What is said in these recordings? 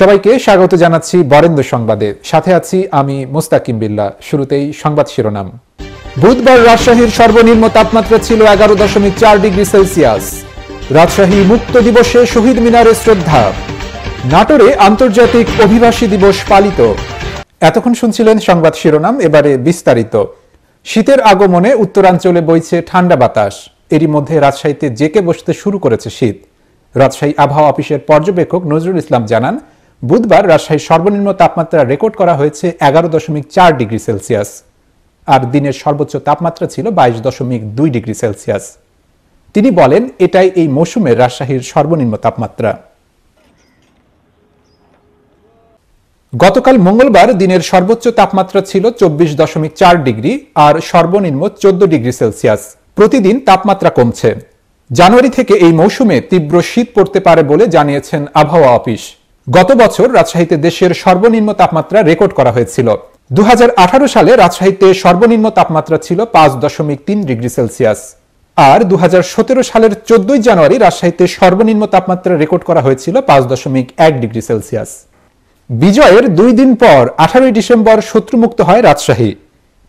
সবাইকে স্বাগত জানাচ্ছি বরেন্দ্র সংবাদে সাথে আছি আমি মুস্তাকিম বিল্লা শুরুতেই সংবাদ শিরোনাম বুধবার রাজশাহীর সর্বনিম্ন তাপমাত্রা ছিল এগারো দশমিক চার ডিগ্রি সেলসিয়াস রাজশাহী মুক্ত দিবসে শহীদ মিনারে শ্রদ্ধা নাটোরে আন্তর্জাতিক অভিবাসী দিবস পালিত এতক্ষণ শুনছিলেন সংবাদ শিরোনাম এবারে বিস্তারিত শীতের আগমনে উত্তরাঞ্চলে বইছে ঠান্ডা বাতাস এরই মধ্যে রাজশাহীতে জেকে বসতে শুরু করেছে শীত রাজশাহী আবহাওয়া অফিসের পর্যবেক্ষক নজরুল ইসলাম জানান বুধবার রাজশাহীর সর্বনিম্ন তাপমাত্রা রেকর্ড করা হয়েছে এগারো দশমিক চার ডিগ্রি সেলসিয়াস আর দিনের সর্বোচ্চ তাপমাত্রা ছিল বাইশ দশমিক দুই ডিগ্রি সেলসিয়াস তিনি বলেন এটাই এই মৌসুমে রাজশাহীর সর্বনিম্ন তাপমাত্রা গতকাল মঙ্গলবার দিনের সর্বোচ্চ তাপমাত্রা ছিল চব্বিশ দশমিক চার ডিগ্রি আর সর্বনিম্ন চোদ্দ ডিগ্রি সেলসিয়াস প্রতিদিন তাপমাত্রা কমছে জানুয়ারি থেকে এই মৌসুমে তীব্র শীত পড়তে পারে বলে জানিয়েছেন আবহাওয়া অফিস গত বছর রাজশাহীতে দেশের সর্বনিম্ন তাপমাত্রা রেকর্ড করা হয়েছিল দু সালে রাজশাহীতে সর্বনিম্ন তাপমাত্রা ছিল পাঁচ দশমিক তিন ডিগ্রি সেলসিয়াস আর দু সালের চোদ্দই জানুয়ারি রাজশাহীতে সর্বনিম্ন তাপমাত্রা রেকর্ড করা হয়েছিল পাঁচ দশমিক এক ডিগ্রি সেলসিয়াস বিজয়ের দুই দিন পর আঠারোই ডিসেম্বর শত্রুমুক্ত হয় রাজশাহী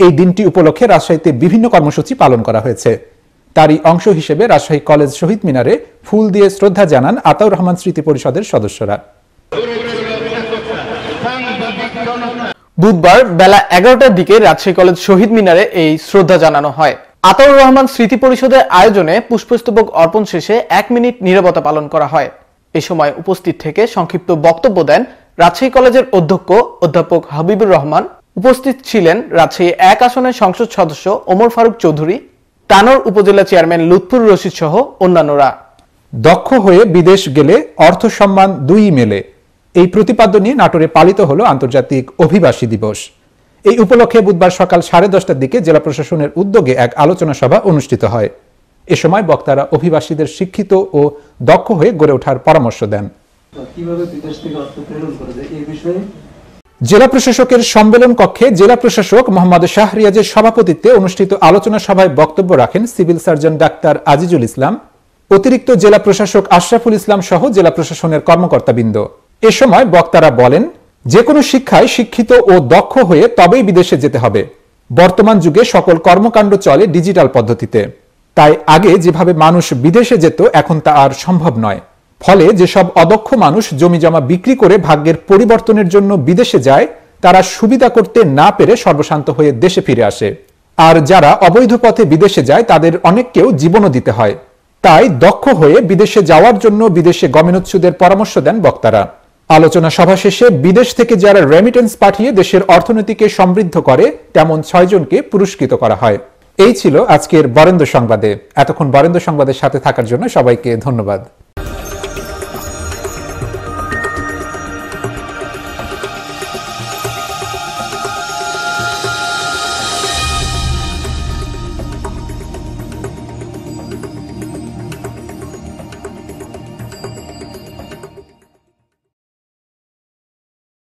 এই দিনটি উপলক্ষে রাজশাহীতে বিভিন্ন কর্মসূচি পালন করা হয়েছে তারই অংশ হিসেবে রাজশাহী কলেজ শহীদ মিনারে ফুল দিয়ে শ্রদ্ধা জানান আতাউর রহমান স্মৃতি পরিষদের সদস্যরা বুধবার বেলা এগারোটার দিকে রাজশাহী কলেজ শহীদ মিনারে এই শ্রদ্ধা জানানো হয় আতাউর রহমান স্মৃতি পরিষদের আয়োজনে পুষ্পস্তবক অর্পণ শেষে এক মিনিট নিরবতা পালন করা হয় এ সময় উপস্থিত থেকে সংক্ষিপ্ত বক্তব্য দেন রাজশাহী কলেজের অধ্যক্ষ অধ্যাপক হাবিবুর রহমান উপস্থিত ছিলেন রাজশাহী এক আসনের সংসদ সদস্য ওমর ফারুক চৌধুরী তানোর উপজেলা চেয়ারম্যান লুৎফুর রশিদ সহ অন্যান্যরা দক্ষ হয়ে বিদেশ গেলে অর্থ সম্মান দুই মেলে এই প্রতিপাদ্য নিয়ে নাটোরে পালিত হলো আন্তর্জাতিক অভিবাসী দিবস এই উপলক্ষে বুধবার সকাল সাড়ে দশটার দিকে জেলা প্রশাসনের উদ্যোগে এক আলোচনা সভা অনুষ্ঠিত হয় এ সময় বক্তারা অভিবাসীদের শিক্ষিত ও দক্ষ হয়ে গড়ে ওঠার পরামর্শ দেন জেলা প্রশাসকের সম্মেলন কক্ষে জেলা প্রশাসক মোহাম্মদ শাহরিয়াজের সভাপতিত্বে অনুষ্ঠিত আলোচনা সভায় বক্তব্য রাখেন civil surgeon doctor Azizul Islam অতিরিক্ত জেলা প্রশাসক আশরাফুল ইসলাম সহ জেলা প্রশাসনের কর্মকর্তাবৃন্দ এ সময় বক্তারা বলেন যে কোনো শিক্ষায় শিক্ষিত ও দক্ষ হয়ে তবেই বিদেশে যেতে হবে বর্তমান যুগে সকল কর্মকাণ্ড চলে ডিজিটাল পদ্ধতিতে তাই আগে যেভাবে মানুষ বিদেশে যেত এখন তা আর সম্ভব নয় ফলে যেসব অদক্ষ মানুষ জমা বিক্রি করে ভাগ্যের পরিবর্তনের জন্য বিদেশে যায় তারা সুবিধা করতে না পেরে সর্বশান্ত হয়ে দেশে ফিরে আসে আর যারা অবৈধ পথে বিদেশে যায় তাদের অনেককেও জীবনও দিতে হয় তাই দক্ষ হয়ে বিদেশে যাওয়ার জন্য বিদেশে গমেনোচ্ছুদের পরামর্শ দেন বক্তারা আলোচনা সভা শেষে বিদেশ থেকে যারা রেমিটেন্স পাঠিয়ে দেশের অর্থনীতিকে সমৃদ্ধ করে তেমন ছয়জনকে পুরস্কৃত করা হয় এই ছিল আজকের বরেন্দ্র সংবাদে এতক্ষণ বরেন্দ্র সংবাদের সাথে থাকার জন্য সবাইকে ধন্যবাদ